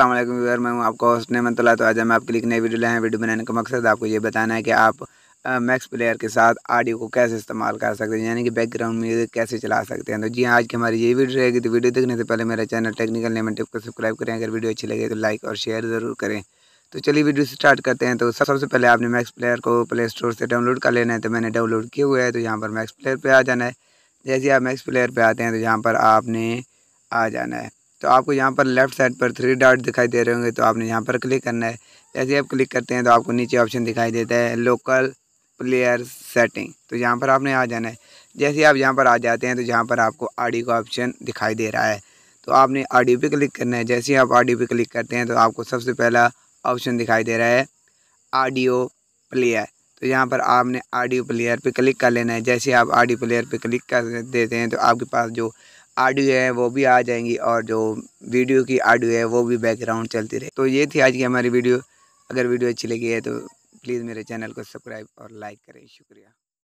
असल व्यवर मैं हूँ आपका होस्ट नेमन तला तो आज मैं आपके लिए नई वीडियो लाए हैं वीडियो बनाने का मकसद आपको ये बताना है कि आप मैक्स प्लेयर के साथ ऑडियो को कैसे इस्तेमाल कर सकते हैं यानी कि बैकग्राउंड म्यूजिक कैसे चला सकते हैं तो जी हाँ, आज की हमारी ये वीडियो रहेगी तो वीडियो देखने से पहले मेरा चैनल टेक्निकल नेमन टिप को सब्सक्राइब करें अगर वीडियो अच्छी लगे तो लाइक और शेयर ज़रूर करें तो चलिए वीडियो स्टार्ट करते हैं तो सबसे पहले आपने मैक्स प्लेयर को प्ले स्टोर से डाउनलोड कर लेना है तो मैंने डाउनलोड किया हुआ है तो यहाँ पर मैक्स प्लेयर पर आ जाना है जैसे आप मैक्स प्लेयर पर आते हैं तो यहाँ पर आपने आ जाना है तो आपको यहाँ पर लेफ्ट साइड पर थ्री डॉट दिखाई दे रहे होंगे तो आपने यहाँ पर क्लिक करना है जैसे आप क्लिक करते हैं तो आपको नीचे ऑप्शन दिखाई देता है लोकल प्लेयर सेटिंग तो यहाँ पर आपने आ जाना है जैसे आप यहाँ पर आ जाते हैं तो यहाँ पर आपको आडी का ऑप्शन दिखाई दे रहा है तो आपने आडी पे क्लिक करना है जैसे ही आप आडी पे क्लिक करते हैं तो आपको सबसे पहला ऑप्शन दिखाई दे रहा है ऑडियो प्लेयर तो यहाँ पर आपने ऑडियो प्लेयर पे क्लिक कर लेना है जैसे आप ऑडियो प्लेयर पे क्लिक कर देते हैं तो आपके पास जो ऑडियो है वो भी आ जाएंगी और जो वीडियो की ऑडियो है वो भी बैकग्राउंड चलती रहे तो ये थी आज की हमारी वीडियो अगर वीडियो अच्छी लगी है तो प्लीज़ मेरे चैनल को सब्सक्राइब और लाइक करें शुक्रिया